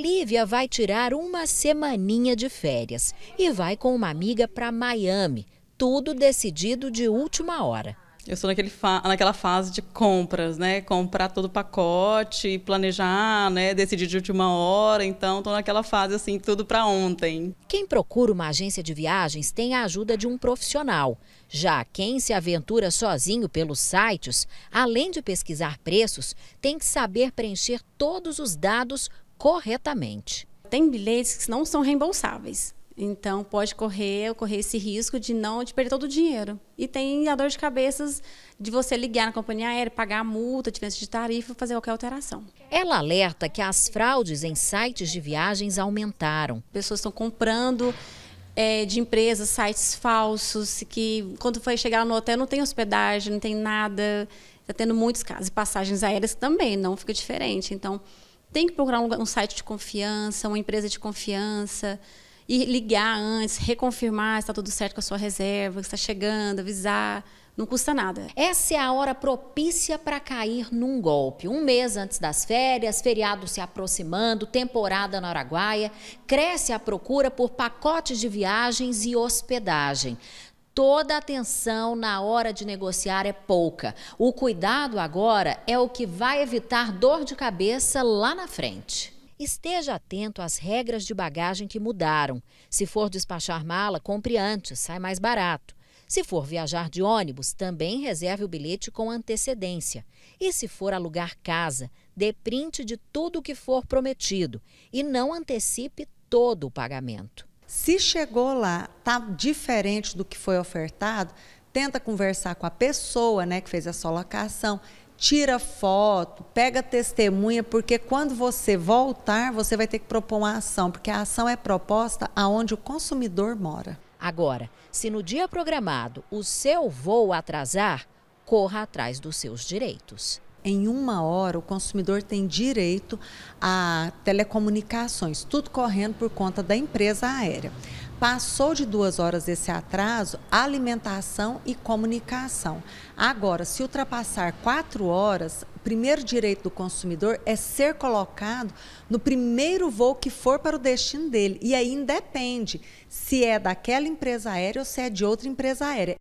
Lívia vai tirar uma semaninha de férias e vai com uma amiga para Miami, tudo decidido de última hora. Eu sou naquele fa naquela fase de compras, né? Comprar todo o pacote, planejar, né? Decidir de última hora. Então, estou naquela fase assim, tudo para ontem. Quem procura uma agência de viagens tem a ajuda de um profissional. Já quem se aventura sozinho pelos sites, além de pesquisar preços, tem que saber preencher todos os dados corretamente. Tem bilhetes que não são reembolsáveis. Então pode correr, correr esse risco de não de perder todo o dinheiro. E tem a dor de cabeça de você ligar na companhia aérea, pagar a multa, diferença de tarifa, fazer qualquer alteração. Ela alerta que as fraudes em sites de viagens aumentaram. Pessoas estão comprando é, de empresas, sites falsos, que quando foi chegar no hotel não tem hospedagem, não tem nada. Está tendo muitos casos. E passagens aéreas também, não fica diferente. Então, tem que procurar um, lugar, um site de confiança, uma empresa de confiança, e ligar antes, reconfirmar se está tudo certo com a sua reserva, se está chegando, avisar. Não custa nada. Essa é a hora propícia para cair num golpe. Um mês antes das férias, feriado se aproximando, temporada na Araguaia, cresce a procura por pacotes de viagens e hospedagem. Toda atenção na hora de negociar é pouca. O cuidado agora é o que vai evitar dor de cabeça lá na frente. Esteja atento às regras de bagagem que mudaram. Se for despachar mala, compre antes, sai mais barato. Se for viajar de ônibus, também reserve o bilhete com antecedência. E se for alugar casa, dê print de tudo o que for prometido e não antecipe todo o pagamento. Se chegou lá, tá diferente do que foi ofertado, tenta conversar com a pessoa, né, que fez a sua locação, tira foto, pega testemunha, porque quando você voltar, você vai ter que propor uma ação, porque a ação é proposta aonde o consumidor mora. Agora, se no dia programado o seu voo atrasar, corra atrás dos seus direitos em uma hora, o consumidor tem direito a telecomunicações, tudo correndo por conta da empresa aérea. Passou de duas horas esse atraso, alimentação e comunicação. Agora, se ultrapassar quatro horas, o primeiro direito do consumidor é ser colocado no primeiro voo que for para o destino dele. E aí independe se é daquela empresa aérea ou se é de outra empresa aérea.